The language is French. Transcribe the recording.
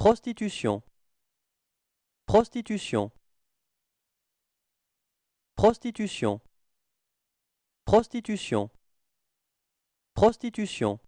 Prostitution. Prostitution. Prostitution. Prostitution. Prostitution.